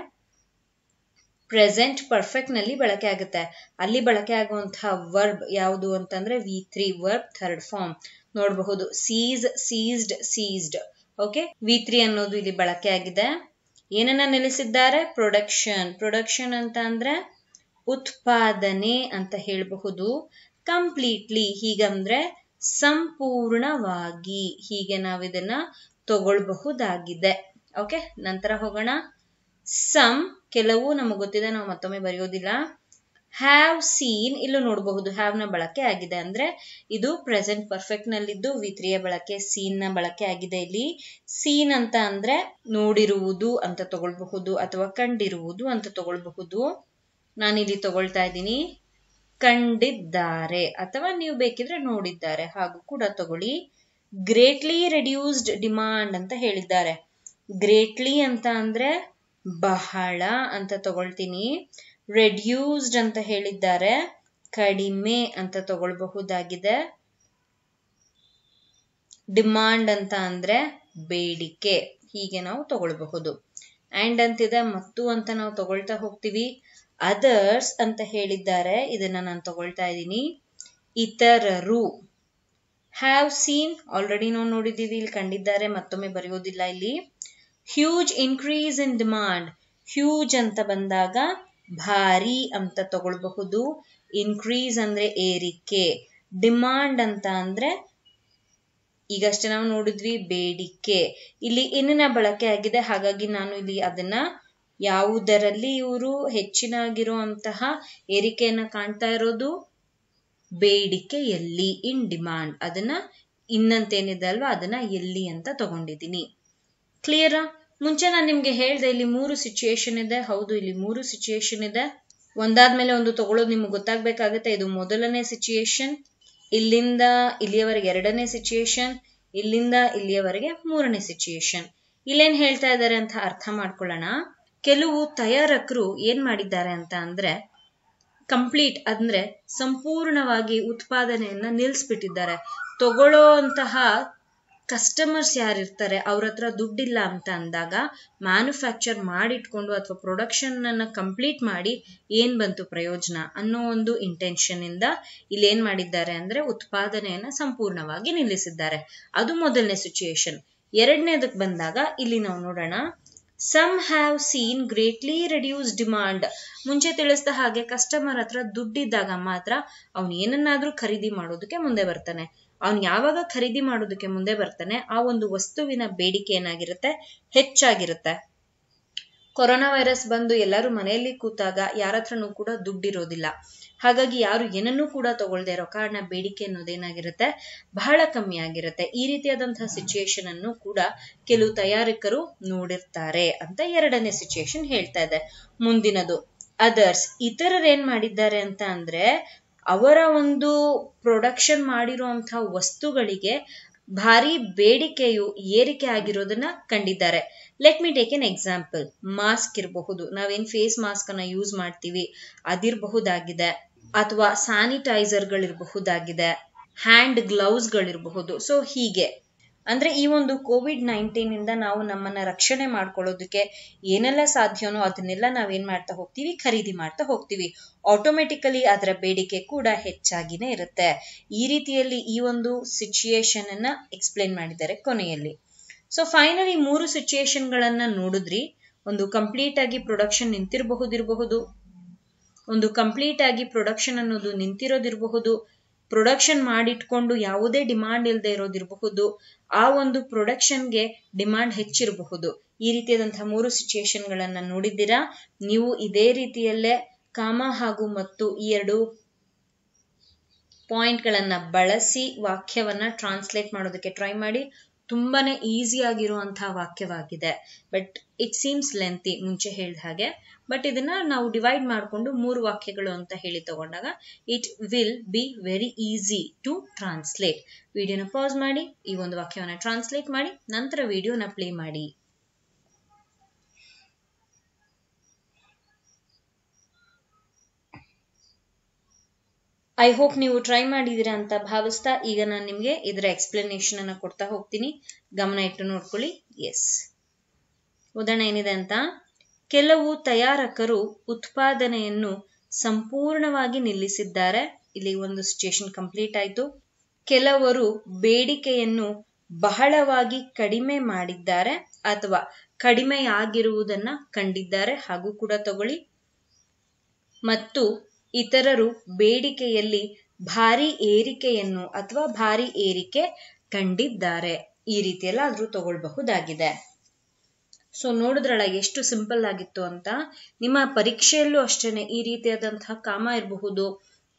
ಪ್ರೆಸೆಂಟ್ ಪರ್ಫೆಕ್ಟ್ ನಲ್ಲಿ ಬಳಕೆ ಆಗುತ್ತೆ ಅಲ್ಲಿ ಬಳಕೆ ಆಗುವಂತಹ ವರ್ಬ್ ಯಾವುದು ಅಂತಂದ್ರೆ V three verb third form ನೋಡಬಹುದು cease ceased ceased okay V three ಅನ್ನೋದು ಇಲ್ಲಿ ಬಳಕೆ ಆಗಿದೆ ಏನನ್ನ ನೆಲೆಸಿದ್ದಾರೆ ಪ್ರೊಡಕ್ಷನ್ ಪ್ರೊಡಕ್ಷನ್ ಅಂತ ಅಂದ್ರೆ ಉತ್ಪಾದನೆ ಅಂತ ಹೇಳಬಹುದು ಕಂಪ್ಲೀಟ್ಲಿ ಹೀಗಂದ್ರೆ ಸಂಪೂರ್ಣವಾಗಿ ಹೀಗೆ ನಾವಿದನ್ನ ತಗೊಳ್ಬಹುದಾಗಿದೆ ಓಕೆ ನಂತರ ಹೋಗೋಣ ಸಮ್ ಕೆಲವು ನಮಗೆ ಗೊತ್ತಿದೆ ನಾವು ಮತ್ತೊಮ್ಮೆ ಬರೆಯೋದಿಲ್ಲ ಹ್ಯಾವ್ ಸೀನ್ ಇಲ್ಲೂ ನೋಡಬಹುದು ಹ್ಯಾವ್ ನ ಬಳಕೆ ಆಗಿದೆ ಅಂದ್ರೆ ಇದು ಪ್ರೆಸೆಂಟ್ ಪರ್ಫೆಕ್ಟ್ ನಲ್ಲಿದ್ದು ವಿತ್ರಿಯ ಬಳಕೆ ಸೀನ್ ನ ಬಳಕೆ ಆಗಿದೆ ಇಲ್ಲಿ ಸೀನ್ ಅಂತ ಅಂದ್ರೆ ನೋಡಿರುವುದು ಅಂತ ತಗೊಳ್ಬಹುದು ಅಥವಾ ಕಂಡಿರುವುದು ಅಂತ ತಗೊಳ್ಬಹುದು ನಾನಿಲ್ಲಿ ತಗೊಳ್ತಾ ಇದ್ದೀನಿ ಕಂಡಿದ್ದಾರೆ ಅಥವಾ ನೀವು ಬೇಕಿದ್ರೆ ನೋಡಿದ್ದಾರೆ ಹಾಗೂ ಕೂಡ ತಗೊಳ್ಳಿ ಗ್ರೇಟ್ಲಿ ರೆಡ್ಯೂಸ್ಡ್ ಡಿಮಾಂಡ್ ಅಂತ ಹೇಳಿದ್ದಾರೆ ಗ್ರೇಟ್ಲಿ ಅಂತ ಅಂದ್ರೆ ಬಹಳ ಅಂತ ತಗೊಳ್ತೀನಿ ರೆಡ್ಯೂಸ್ಡ್ ಅಂತ ಹೇಳಿದ್ದಾರೆ ಕಡಿಮೆ ಅಂತ ತಗೊಳ್ಬಹುದಾಗಿದೆ ಡಿಮಾಂಡ್ ಅಂತ ಅಂದ್ರೆ ಬೇಡಿಕೆ ಹೀಗೆ ನಾವು ತಗೊಳ್ಬಹುದು ಅಂಡ್ ಅಂತಿದೆ ಮತ್ತು ಅಂತ ನಾವು ತಗೊಳ್ತಾ ಹೋಗ್ತೀವಿ ಅದರ್ಸ್ ಅಂತ ಹೇಳಿದ್ದಾರೆ ಇದನ್ನ ನಾನು ತಗೊಳ್ತಾ ಇದ್ದೀನಿ ಇತರರು ಹ್ಯಾವ್ ಸೀನ್ ಆಲ್ರೆಡಿ ನಾವು ನೋಡಿದ್ದೀವಿ ಇಲ್ಲಿ ಕಂಡಿದ್ದಾರೆ ಮತ್ತೊಮ್ಮೆ ಬರೆಯೋದಿಲ್ಲ ಇಲ್ಲಿ huge increase in demand huge ಅಂತ ಬಂದಾಗ ಭಾರಿ ಅಂತ ತಗೊಳ್ಬಹುದು ಇನ್ಕ್ರೀಸ್ ಅಂದ್ರೆ ಏರಿಕೆ ಡಿಮಾಂಡ್ ಅಂತ ಅಂದ್ರೆ ಈಗಷ್ಟೇ ನಾವು ನೋಡಿದ್ವಿ ಬೇಡಿಕೆ ಇಲ್ಲಿ ಇನ್ನ ಬಳಕೆ ಆಗಿದೆ ಹಾಗಾಗಿ ನಾನು ಇಲ್ಲಿ ಅದನ್ನ ಯಾವುದರಲ್ಲಿ ಇವರು ಹೆಚ್ಚಿನಾಗಿರುವಂತಹ ಏರಿಕೆಯನ್ನ ಕಾಣ್ತಾ ಇರೋದು ಬೇಡಿಕೆ ಎಲ್ಲಿ ಇನ್ ಡಿಮಾಂಡ್ ಅದನ್ನ ಇನ್ನಂತೇನಿದೆ ಅಲ್ವಾ ಅದನ್ನ ಎಲ್ಲಿ ಅಂತ ತಗೊಂಡಿದ್ದೀನಿ ಕ್ಲಿಯರಾ ಮುಂಚೆ ನಾನು ನಿಮಗೆ ಹೇಳಿದೆ ಇಲ್ಲಿ ಮೂರು ಸಿಚುಯೇಷನ್ ಇದೆ ಹೌದು ಇಲ್ಲಿ ಮೂರು ಸಿಚುಯೇಷನ್ ಇದೆ ಒಂದಾದ್ಮೇಲೆ ಒಂದು ತಗೊಳ್ಳೋದು ನಿಮ್ಗೆ ಗೊತ್ತಾಗ್ಬೇಕಾಗುತ್ತೆ ಇದು ಮೊದಲನೇ ಸಿಚುಯೇಷನ್ ಇಲ್ಲಿಂದ ಇಲ್ಲಿಯವರೆಗೆ ಎರಡನೇ ಸಿಚುಯೇಷನ್ ಇಲ್ಲಿಂದ ಇಲ್ಲಿಯವರೆಗೆ ಮೂರನೇ ಸಿಚುಯೇಷನ್ ಇಲ್ಲೇನ್ ಹೇಳ್ತಾ ಇದ್ದಾರೆ ಅಂತ ಅರ್ಥ ಮಾಡ್ಕೊಳ್ಳೋಣ ಕೆಲವು ತಯಾರಕರು ಏನ್ ಮಾಡಿದ್ದಾರೆ ಅಂತ ಅಂದ್ರೆ ಕಂಪ್ಲೀಟ್ ಅಂದ್ರೆ ಸಂಪೂರ್ಣವಾಗಿ ಉತ್ಪಾದನೆಯನ್ನ ನಿಲ್ಸ್ಬಿಟ್ಟಿದ್ದಾರೆ ತಗೊಳ್ಳೋ ಅಂತಹ ಕಸ್ಟಮರ್ಸ್ ಯಾರು ಇರ್ತಾರೆ ಅವ್ರ ಹತ್ರ ದುಡ್ಡಿಲ್ಲ ಅಂತ ಅಂದಾಗ ಮ್ಯಾನುಫ್ಯಾಕ್ಚರ್ ಮಾಡಿಟ್ಕೊಂಡು ಅಥವಾ ಪ್ರೊಡಕ್ಷನ್ ಅನ್ನ ಕಂಪ್ಲೀಟ್ ಮಾಡಿ ಏನ್ ಬಂತು ಪ್ರಯೋಜನ ಅನ್ನೋ ಒಂದು ಇಂದ ಇಲ್ಲಿ ಏನು ಮಾಡಿದ್ದಾರೆ ಅಂದ್ರೆ ಉತ್ಪಾದನೆಯನ್ನ ಸಂಪೂರ್ಣವಾಗಿ ನಿಲ್ಲಿಸಿದ್ದಾರೆ ಅದು ಮೊದಲನೇ ಸಿಚುಯೇಷನ್ ಎರಡನೇದಕ್ಕೆ ಬಂದಾಗ ಇಲ್ಲಿ ನಾವು ನೋಡೋಣ some have seen greatly reduce demand ಮುಂಚೆ ತಿಳಿಸಿದ ಹಾಗೆ ಕಸ್ಟಮರ್ ಹತ್ರ ದುಡ್ಡಿದ್ದಾಗ ಮಾತ್ರ ಅವನು ಏನನ್ನಾದ್ರೂ ಖರೀದಿ ಮಾಡೋದಕ್ಕೆ ಮುಂದೆ ಬರ್ತಾನೆ ಅವನು ಯಾವಾಗ ಖರೀದಿ ಮಾಡೋದಕ್ಕೆ ಮುಂದೆ ಬರ್ತಾನೆ ಆ ಒಂದು ವಸ್ತುವಿನ ಬೇಡಿಕೆ ಏನಾಗಿರುತ್ತೆ ಹೆಚ್ಚಾಗಿರುತ್ತೆ ಕೊರೋನಾ ವೈರಸ್ ಬಂದು ಎಲ್ಲರೂ ಮನೆಯಲ್ಲಿ ಕೂತಾಗ ಯಾರ ಹತ್ರನೂ ಕೂಡ ದುಡ್ಡಿರೋದಿಲ್ಲ ಹಾಗಾಗಿ ಯಾರು ಏನನ್ನೂ ಕೂಡ ತಗೊಳ್ದೆ ಇರೋ ಕಾರಣ ಬೇಡಿಕೆ ಅನ್ನೋದೇನಾಗಿರುತ್ತೆ ಬಹಳ ಕಮ್ಮಿ ಆಗಿರುತ್ತೆ ಈ ರೀತಿಯಾದಂತಹ ಸಿಚುಯೇಷನ್ ಅನ್ನು ಕೂಡ ಕೆಲವು ತಯಾರಕರು ನೋಡಿರ್ತಾರೆ ಅಂತ ಎರಡನೇ ಸಿಚುಯೇಷನ್ ಹೇಳ್ತಾ ಇದೆ ಮುಂದಿನದು ಅದರ್ಸ್ ಏನ್ ಮಾಡಿದ್ದಾರೆ ಅಂತ ಅಂದ್ರೆ ಅವರ ಒಂದು ಪ್ರೊಡಕ್ಷನ್ ಮಾಡಿರುವಂತಹ ವಸ್ತುಗಳಿಗೆ ಭಾರಿ ಬೇಡಿಕೆಯು ಏರಿಕೆ ಆಗಿರೋದನ್ನ ಕಂಡಿದ್ದಾರೆ let me take an example mask ಇರಬಹುದು ನಾವೇನ್ ಫೇಸ್ ಮಾಸ್ಕ್ ಅನ್ನ ಯೂಸ್ ಮಾಡ್ತೀವಿ ಅದಿರಬಹುದಾಗಿದೆ ಅಥವಾ ಸ್ಯಾನಿಟೈಸರ್ಗಳಿರಬಹುದಾಗಿದೆ ಹ್ಯಾಂಡ್ ಗ್ಲೌಸ್ಗಳಿರಬಹುದು ಸೊ ಹೀಗೆ ಅಂದ್ರೆ ಈ ಒಂದು ಕೋವಿಡ್ ನೈನ್ಟೀನ್ ಇಂದ ನಾವು ನಮ್ಮನ್ನ ರಕ್ಷಣೆ ಮಾಡ್ಕೊಳ್ಳೋದಕ್ಕೆ ಏನೆಲ್ಲ ಸಾಧ್ಯನೋ ಅದನ್ನೆಲ್ಲ ನಾವೇನ್ ಮಾಡ್ತಾ ಹೋಗ್ತೀವಿ ಖರೀದಿ ಮಾಡ್ತಾ ಹೋಗ್ತೀವಿ ಆಟೋಮೆಟಿಕಲಿ ಅದರ ಬೇಡಿಕೆ ಕೂಡ ಹೆಚ್ಚಾಗಿನೇ ಇರುತ್ತೆ ಈ ರೀತಿಯಲ್ಲಿ ಈ ಒಂದು ಸಿಚುಯೇಷನ್ ಅನ್ನ ಎಕ್ಸ್ಪ್ಲೇನ್ ಮಾಡಿದ್ದಾರೆ ಕೊನೆಯಲ್ಲಿ ಸೊ ಫೈನಲಿ ಮೂರು ಸಿಚುಯೇಷನ್ ಗಳನ್ನ ನೋಡಿದ್ರಿ ಒಂದು ಕಂಪ್ಲೀಟ್ ಆಗಿ ಪ್ರೊಡಕ್ಷನ್ ನಿಂತಿರಬಹುದಿರಬಹುದು ಒಂದು ಕಂಪ್ಲೀಟ್ ಆಗಿ ಪ್ರೊಡಕ್ಷನ್ ಅನ್ನೋದು ನಿಂತಿರೋದಿರಬಹುದು ಪ್ರೊಡಕ್ಷನ್ ಮಾಡಿಟ್ಕೊಂಡು ಯಾವುದೇ ಡಿಮಾಂಡ್ ಇಲ್ಲದೆ ಇರೋದಿರಬಹುದು ಆ ಒಂದು ಪ್ರೊಡಕ್ಷನ್ಗೆ ಡಿಮಾಂಡ್ ಹೆಚ್ಚಿರಬಹುದು ಈ ರೀತಿಯಾದಂತಹ ಮೂರು ಸಿಚುಯೇಷನ್ಗಳನ್ನ ನೋಡಿದ್ದೀರಾ ನೀವು ಇದೇ ರೀತಿಯಲ್ಲೇ ಕಾಮ ಹಾಗೂ ಮತ್ತು ಈ ಎರಡು ಪಾಯಿಂಟ್ಗಳನ್ನ ಬಳಸಿ ವಾಕ್ಯವನ್ನ ಟ್ರಾನ್ಸ್ಲೇಟ್ ಮಾಡೋದಕ್ಕೆ ಟ್ರೈ ಮಾಡಿ ತುಂಬಾನೇ ಈಸಿ ಆಗಿರುವಂತಹ ವಾಕ್ಯವಾಗಿದೆ ಬಟ್ ಇಟ್ ಸೀಮ್ಸ್ ಲೆಂತಿ ಮುಂಚೆ ಹೇಳಿದ ಹಾಗೆ ಬಟ್ ಇದನ್ನ ನಾವು ಡಿವೈಡ್ ಮಾಡಿಕೊಂಡು ಮೂರು ವಾಕ್ಯಗಳು ಅಂತ ಹೇಳಿ ತಗೊಂಡಾಗ it will be very easy to translate ವಿಡಿಯೋನ ಪಾಸ್ ಮಾಡಿ ಈ ಒಂದು ವಾಕ್ಯವನ್ನ ಟ್ರಾನ್ಸ್ಲೇಟ್ ಮಾಡಿ ನಂತರ ವಿಡಿಯೋನ ಪ್ಲೇ ಮಾಡಿ ಐ ಹೋಪ್ ನೀವು ಟ್ರೈ ಮಾಡಿದಿರ ಅಂತ ಭಾವಿಸ್ತಾ ಈಗ ನಾನು ನಿಮಗೆ ಇದರ ಎಕ್ಸ್ಪ್ಲನೇಷನ್ ಅನ್ನು ಕೊಡ್ತಾ ಹೋಗ್ತೀನಿ ಗಮನ ಇಟ್ಟು ನೋಡ್ಕೊಳ್ಳಿ ಎಸ್ ಉದಾಹರಣೆ ಏನಿದೆ ಅಂತ ಕೆಲವು ತಯಾರಕರು ಉತ್ಪಾದನೆಯನ್ನು ಸಂಪೂರ್ಣವಾಗಿ ನಿಲ್ಲಿಸಿದ್ದಾರೆ ಇಲ್ಲಿ ಒಂದು ಸಿಚುಯೇಷನ್ ಕಂಪ್ಲೀಟ್ ಆಯ್ತು ಕೆಲವರು ಬೇಡಿಕೆಯನ್ನು ಬಹಳವಾಗಿ ಕಡಿಮೆ ಮಾಡಿದ್ದಾರೆ ಅಥವಾ ಕಡಿಮೆ ಆಗಿರುವುದನ್ನ ಕಂಡಿದ್ದಾರೆ ಹಾಗೂ ಕೂಡ ತಗೊಳ್ಳಿ ಮತ್ತು ಇತರರು ಬೇಡಿಕೆಯಲ್ಲಿ ಭಾರಿ ಏರಿಕೆಯನ್ನು ಅಥವಾ ಭಾರಿ ಏರಿಕೆ ಕಂಡಿದ್ದಾರೆ ಈ ರೀತಿಯೆಲ್ಲ ಆದ್ರೂ ತಗೊಳ್ಬಹುದಾಗಿದೆ ಸೊ ನೋಡಿದ್ರಲ್ಲ ಎಷ್ಟು ಸಿಂಪಲ್ ಆಗಿತ್ತು ಅಂತ ನಿಮ್ಮ ಪರೀಕ್ಷೆಯಲ್ಲೂ ಅಷ್ಟೇನೆ ಈ ರೀತಿಯಾದಂತಹ ಕಾಮ ಇರಬಹುದು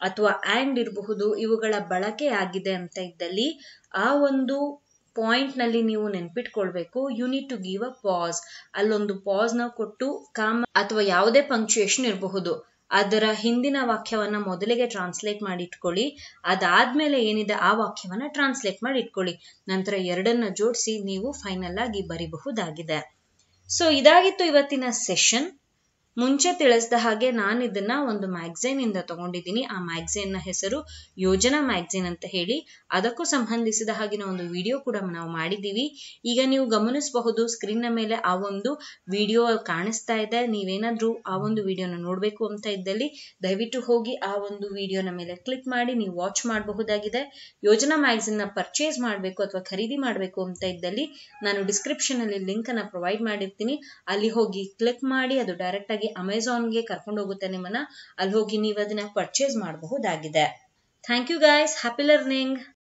ಅಥವಾ ಆ್ಯಂಡ್ ಇರಬಹುದು ಇವುಗಳ ಬಳಕೆ ಆಗಿದೆ ಅಂತ ಇದ್ದಲ್ಲಿ ಆ ಒಂದು ಪಾಯಿಂಟ್ ನಲ್ಲಿ ನೀವು ನೆನ್ಪಿಟ್ಕೊಳ್ಬೇಕು you need to give a pause ಅಲ್ಲೊಂದು ಪಾಸ್ ನ ಕೊಟ್ಟು ಕಾಮ ಅಥವಾ ಯಾವುದೇ ಪಂಕ್ಚುಯೇಷನ್ ಇರಬಹುದು ಅದರ ಹಿಂದಿನ ವಾಕ್ಯವನ್ನ ಮೊದಲಿಗೆ ಟ್ರಾನ್ಸ್ಲೇಟ್ ಮಾಡಿ ಇಟ್ಕೊಳ್ಳಿ ಅದಾದ್ಮೇಲೆ ಏನಿದೆ ಆ ವಾಕ್ಯವನ್ನ ಟ್ರಾನ್ಸ್ಲೇಟ್ ಮಾಡಿ ಇಟ್ಕೊಳ್ಳಿ ನಂತರ ಎರಡನ್ನ ಜೋಡಿಸಿ ನೀವು ಫೈನಲ್ ಆಗಿ ಬರಿಬಹುದಾಗಿದೆ ಸೊ ಇದಾಗಿತ್ತು ಇವತ್ತಿನ ಸೆಷನ್ ಮುಂಚೆ ತಿಳಿಸಿದ ಹಾಗೆ ನಾನು ಇದನ್ನ ಒಂದು ಮ್ಯಾಗ್ಝೈನ್ ಇಂದ ತಗೊಂಡಿದ್ದೀನಿ ಆ ಮ್ಯಾಗ್ಝೈನ್ ನ ಹೆಸರು ಯೋಜನಾ ಮ್ಯಾಗ್ಝಿನ್ ಅಂತ ಹೇಳಿ ಅದಕ್ಕೂ ಸಂಬಂಧಿಸಿದ ಹಾಗಿನ ಒಂದು ವಿಡಿಯೋ ಕೂಡ ನಾವು ಮಾಡಿದ್ದೀವಿ ಈಗ ನೀವು ಗಮನಿಸಬಹುದು ಸ್ಕ್ರೀನ್ ನ ಮೇಲೆ ಆ ಒಂದು ವಿಡಿಯೋ ಕಾಣಿಸ್ತಾ ಇದೆ ನೀವೇನಾದ್ರೂ ಆ ಒಂದು ವಿಡಿಯೋನ ನೋಡಬೇಕು ಅಂತ ಇದ್ದಲ್ಲಿ ದಯವಿಟ್ಟು ಹೋಗಿ ಆ ಒಂದು ವಿಡಿಯೋನ ಮೇಲೆ ಕ್ಲಿಕ್ ಮಾಡಿ ನೀವು ವಾಚ್ ಮಾಡಬಹುದಾಗಿದೆ ಯೋಜನಾ ಮ್ಯಾಗ್ಝಿನ್ ನ ಪರ್ಚೇಸ್ ಮಾಡಬೇಕು ಅಥವಾ ಖರೀದಿ ಮಾಡಬೇಕು ಅಂತ ಇದ್ದಲ್ಲಿ ನಾನು ಡಿಸ್ಕ್ರಿಪ್ಷನ್ ಅಲ್ಲಿ ಲಿಂಕ್ ಅನ್ನ ಪ್ರೊವೈಡ್ ಮಾಡಿರ್ತೀನಿ ಅಲ್ಲಿ ಹೋಗಿ ಕ್ಲಿಕ್ ಮಾಡಿ ಅದು ಡೈರೆಕ್ಟ್ ಆಗಿ ಅಮೆಜಾನ್ ಗೆ ಕರ್ಕೊಂಡು ಹೋಗುತ್ತೆ ನಿಮ್ಮನ್ನ ಅಲ್ಲಿ ಹೋಗಿ ನೀವು ಅದನ್ನ ಪರ್ಚೇಸ್ ಮಾಡಬಹುದಾಗಿದೆ thank you guys happy learning